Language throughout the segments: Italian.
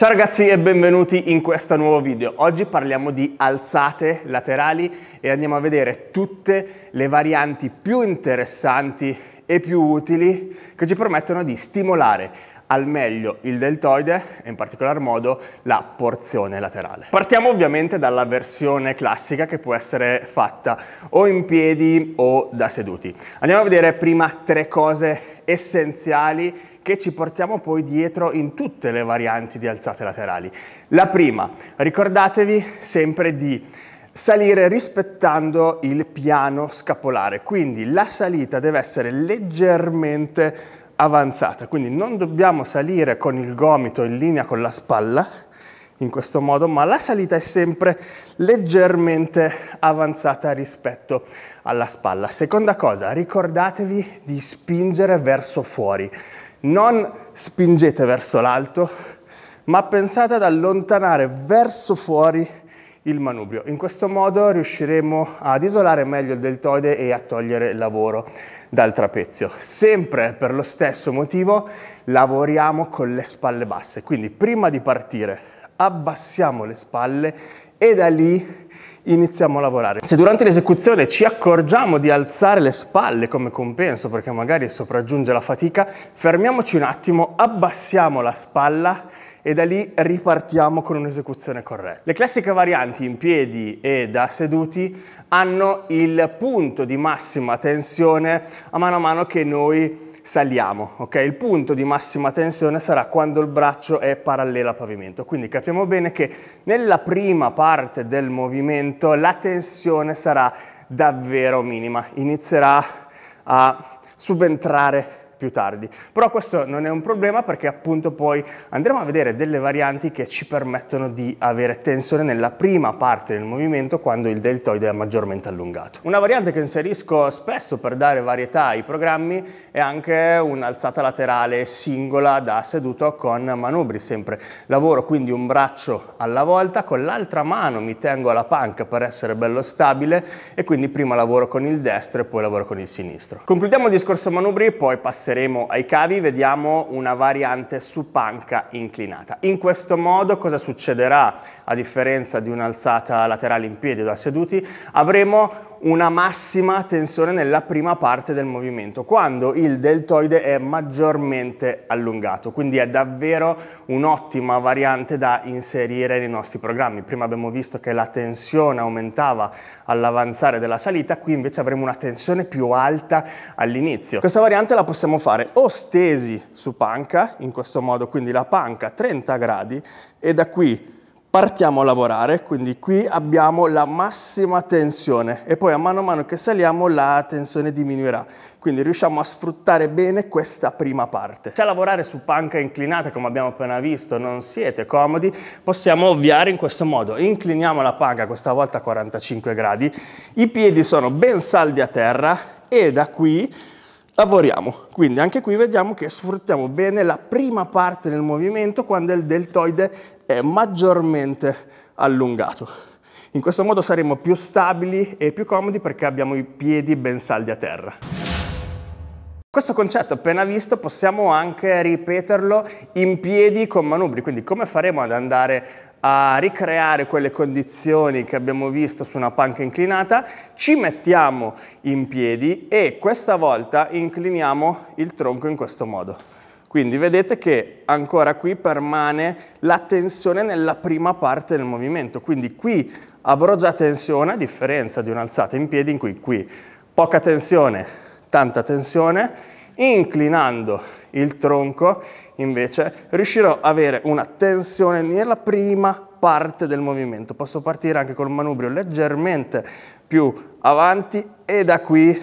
Ciao ragazzi e benvenuti in questo nuovo video. Oggi parliamo di alzate laterali e andiamo a vedere tutte le varianti più interessanti e più utili che ci permettono di stimolare al meglio il deltoide e in particolar modo la porzione laterale. Partiamo ovviamente dalla versione classica che può essere fatta o in piedi o da seduti. Andiamo a vedere prima tre cose essenziali che ci portiamo poi dietro in tutte le varianti di alzate laterali. La prima, ricordatevi sempre di salire rispettando il piano scapolare, quindi la salita deve essere leggermente avanzata, quindi non dobbiamo salire con il gomito in linea con la spalla, in questo modo, ma la salita è sempre leggermente avanzata rispetto alla spalla. Seconda cosa, ricordatevi di spingere verso fuori. Non spingete verso l'alto, ma pensate ad allontanare verso fuori il manubrio. In questo modo riusciremo ad isolare meglio il deltoide e a togliere il lavoro dal trapezio. Sempre per lo stesso motivo lavoriamo con le spalle basse, quindi prima di partire abbassiamo le spalle e da lì iniziamo a lavorare. Se durante l'esecuzione ci accorgiamo di alzare le spalle come compenso perché magari sopraggiunge la fatica, fermiamoci un attimo, abbassiamo la spalla e da lì ripartiamo con un'esecuzione corretta. Le classiche varianti in piedi e da seduti hanno il punto di massima tensione a mano a mano che noi saliamo. ok? Il punto di massima tensione sarà quando il braccio è parallelo al pavimento. Quindi capiamo bene che nella prima parte del movimento la tensione sarà davvero minima, inizierà a subentrare più tardi. Però questo non è un problema perché appunto poi andremo a vedere delle varianti che ci permettono di avere tensione nella prima parte del movimento quando il deltoide è maggiormente allungato. Una variante che inserisco spesso per dare varietà ai programmi è anche un'alzata laterale singola da seduto con manubri sempre. Lavoro quindi un braccio alla volta, con l'altra mano mi tengo alla panca per essere bello stabile e quindi prima lavoro con il destro e poi lavoro con il sinistro. Concludiamo il discorso manubri poi passiamo passeremo ai cavi vediamo una variante su panca inclinata. In questo modo cosa succederà a differenza di un'alzata laterale in piedi o da seduti? Avremo una massima tensione nella prima parte del movimento, quando il deltoide è maggiormente allungato, quindi è davvero un'ottima variante da inserire nei nostri programmi. Prima abbiamo visto che la tensione aumentava all'avanzare della salita, qui invece avremo una tensione più alta all'inizio. Questa variante la possiamo fare o stesi su panca, in questo modo quindi la panca a 30 gradi, e da qui partiamo a lavorare, quindi qui abbiamo la massima tensione e poi a mano a mano che saliamo la tensione diminuirà, quindi riusciamo a sfruttare bene questa prima parte. Se a lavorare su panca inclinata, come abbiamo appena visto, non siete comodi, possiamo ovviare in questo modo. Incliniamo la panca, questa volta a 45 gradi, i piedi sono ben saldi a terra e da qui lavoriamo. Quindi anche qui vediamo che sfruttiamo bene la prima parte del movimento quando il deltoide è maggiormente allungato. In questo modo saremo più stabili e più comodi perché abbiamo i piedi ben saldi a terra. Questo concetto appena visto possiamo anche ripeterlo in piedi con manubri, quindi come faremo ad andare a ricreare quelle condizioni che abbiamo visto su una panca inclinata, ci mettiamo in piedi e questa volta incliniamo il tronco in questo modo. Quindi vedete che ancora qui permane la tensione nella prima parte del movimento, quindi qui avrò già tensione a differenza di un'alzata in piedi in cui qui poca tensione, tanta tensione, inclinando il tronco invece riuscirò ad avere una tensione nella prima parte del movimento. Posso partire anche col manubrio leggermente più avanti e da qui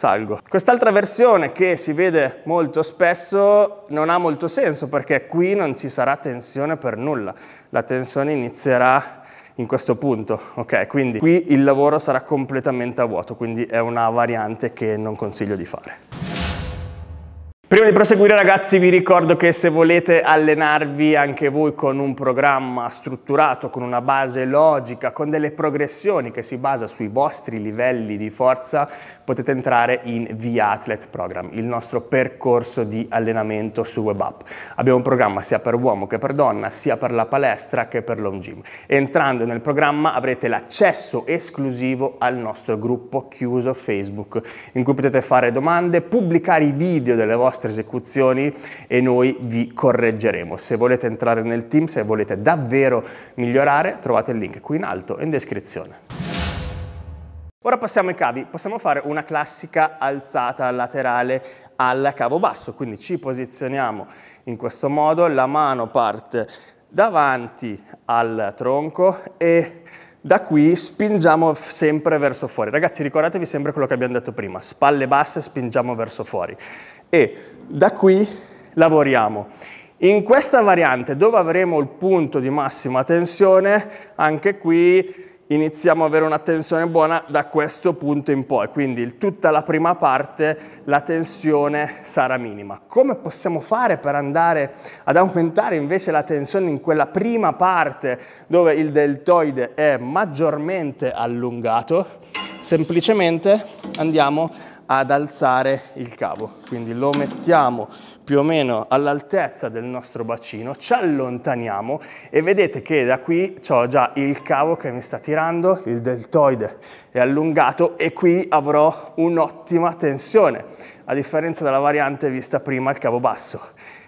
salgo. Quest'altra versione che si vede molto spesso non ha molto senso perché qui non ci sarà tensione per nulla. La tensione inizierà in questo punto, ok? Quindi qui il lavoro sarà completamente a vuoto, quindi è una variante che non consiglio di fare. Prima di proseguire ragazzi vi ricordo che se volete allenarvi anche voi con un programma strutturato, con una base logica, con delle progressioni che si basa sui vostri livelli di forza, potete entrare in Via Athlete Program, il nostro percorso di allenamento su web app. Abbiamo un programma sia per uomo che per donna, sia per la palestra che per l'home gym. Entrando nel programma avrete l'accesso esclusivo al nostro gruppo chiuso Facebook in cui potete fare domande, pubblicare i video delle vostre vostre esecuzioni e noi vi correggeremo. Se volete entrare nel team, se volete davvero migliorare, trovate il link qui in alto in descrizione. Ora passiamo ai cavi, possiamo fare una classica alzata laterale al cavo basso, quindi ci posizioniamo in questo modo, la mano parte davanti al tronco e da qui spingiamo sempre verso fuori. Ragazzi ricordatevi sempre quello che abbiamo detto prima, spalle basse spingiamo verso fuori e da qui lavoriamo. In questa variante dove avremo il punto di massima tensione, anche qui iniziamo ad avere una tensione buona da questo punto in poi, quindi tutta la prima parte la tensione sarà minima. Come possiamo fare per andare ad aumentare invece la tensione in quella prima parte dove il deltoide è maggiormente allungato? Semplicemente andiamo ad alzare il cavo. Quindi lo mettiamo più o meno all'altezza del nostro bacino, ci allontaniamo e vedete che da qui ho già il cavo che mi sta tirando, il deltoide è allungato e qui avrò un'ottima tensione, a differenza della variante vista prima al cavo basso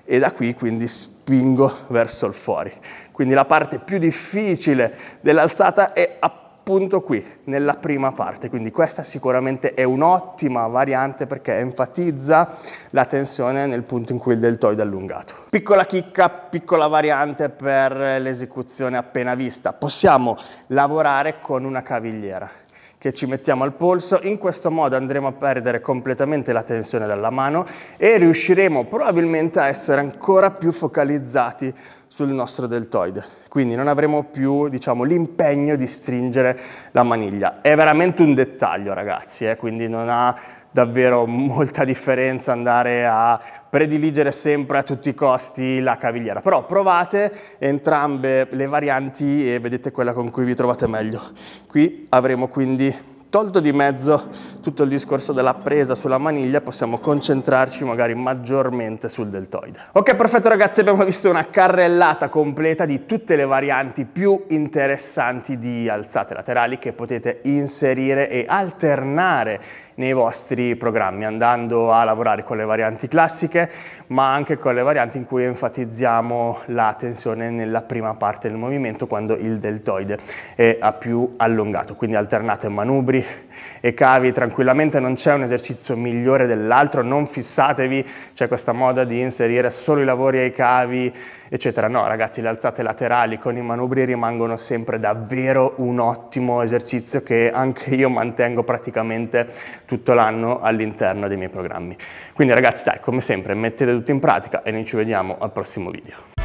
e da qui quindi spingo verso il fuori. Quindi la parte più difficile dell'alzata è appunto appunto qui, nella prima parte. Quindi questa sicuramente è un'ottima variante perché enfatizza la tensione nel punto in cui il deltoide è allungato. Piccola chicca, piccola variante per l'esecuzione appena vista. Possiamo lavorare con una cavigliera che ci mettiamo al polso, in questo modo andremo a perdere completamente la tensione dalla mano e riusciremo probabilmente a essere ancora più focalizzati sul nostro deltoide. Quindi non avremo più diciamo, l'impegno di stringere la maniglia. È veramente un dettaglio ragazzi, eh? quindi non ha davvero molta differenza andare a prediligere sempre a tutti i costi la cavigliera. Però provate entrambe le varianti e vedete quella con cui vi trovate meglio. Qui avremo quindi Tolto di mezzo tutto il discorso della presa sulla maniglia, possiamo concentrarci magari maggiormente sul deltoide. Ok, perfetto ragazzi, abbiamo visto una carrellata completa di tutte le varianti più interessanti di alzate laterali che potete inserire e alternare nei vostri programmi, andando a lavorare con le varianti classiche, ma anche con le varianti in cui enfatizziamo la tensione nella prima parte del movimento, quando il deltoide è a più allungato. Quindi alternate manubri e cavi tranquillamente, non c'è un esercizio migliore dell'altro, non fissatevi, c'è questa moda di inserire solo i lavori ai cavi, eccetera. No, ragazzi, le alzate laterali con i manubri rimangono sempre davvero un ottimo esercizio che anche io mantengo praticamente tutto l'anno all'interno dei miei programmi. Quindi ragazzi dai, come sempre mettete tutto in pratica e noi ci vediamo al prossimo video.